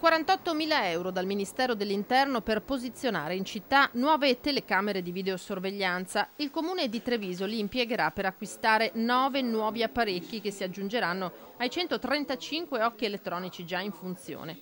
48.000 euro dal Ministero dell'Interno per posizionare in città nuove telecamere di videosorveglianza. Il comune di Treviso li impiegherà per acquistare nove nuovi apparecchi che si aggiungeranno ai 135 occhi elettronici già in funzione.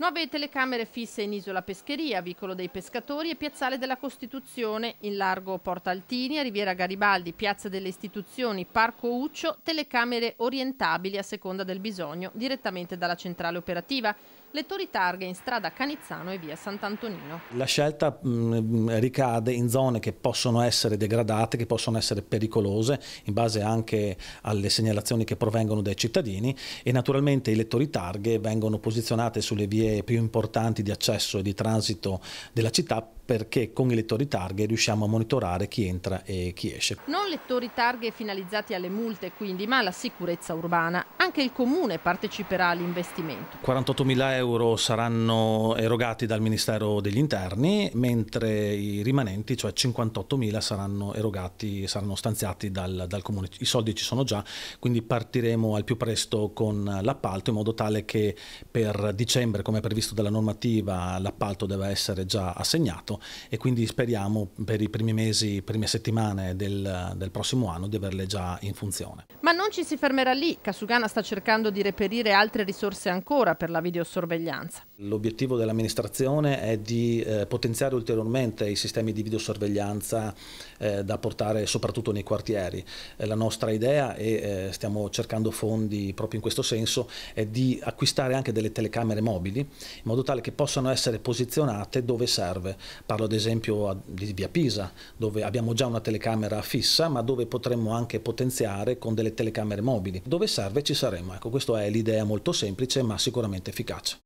Nuove telecamere fisse in Isola Pescheria, Vicolo dei Pescatori e Piazzale della Costituzione, in largo Porta Altini, Riviera Garibaldi, Piazza delle Istituzioni, Parco Uccio, telecamere orientabili a seconda del bisogno direttamente dalla centrale operativa lettori targhe in strada Canizzano e via Sant'Antonino. La scelta mh, mm, ricade in zone che possono essere degradate, che possono essere pericolose, in base anche alle segnalazioni che provengono dai cittadini e naturalmente i lettori targhe vengono posizionate sulle vie più importanti di accesso e di transito della città perché con i lettori targhe riusciamo a monitorare chi entra e chi esce. Non lettori targhe finalizzati alle multe quindi, ma alla sicurezza urbana. Anche il comune parteciperà all'investimento. 48.000 euro saranno erogati dal Ministero degli Interni, mentre i rimanenti, cioè 58.000, saranno erogati, saranno stanziati dal, dal comune. I soldi ci sono già, quindi partiremo al più presto con l'appalto in modo tale che per dicembre, come previsto dalla normativa, l'appalto deve essere già assegnato e quindi speriamo per i primi mesi, prime settimane del, del prossimo anno di averle già in funzione. Ma non ci si fermerà lì, Casugana sta cercando di reperire altre risorse ancora per la videosorveglianza. L'obiettivo dell'amministrazione è di eh, potenziare ulteriormente i sistemi di videosorveglianza eh, da portare soprattutto nei quartieri. Eh, la nostra idea, e eh, stiamo cercando fondi proprio in questo senso, è di acquistare anche delle telecamere mobili in modo tale che possano essere posizionate dove serve, Parlo ad esempio di via Pisa, dove abbiamo già una telecamera fissa, ma dove potremmo anche potenziare con delle telecamere mobili. Dove serve ci saremo. Ecco, questa è l'idea molto semplice, ma sicuramente efficace.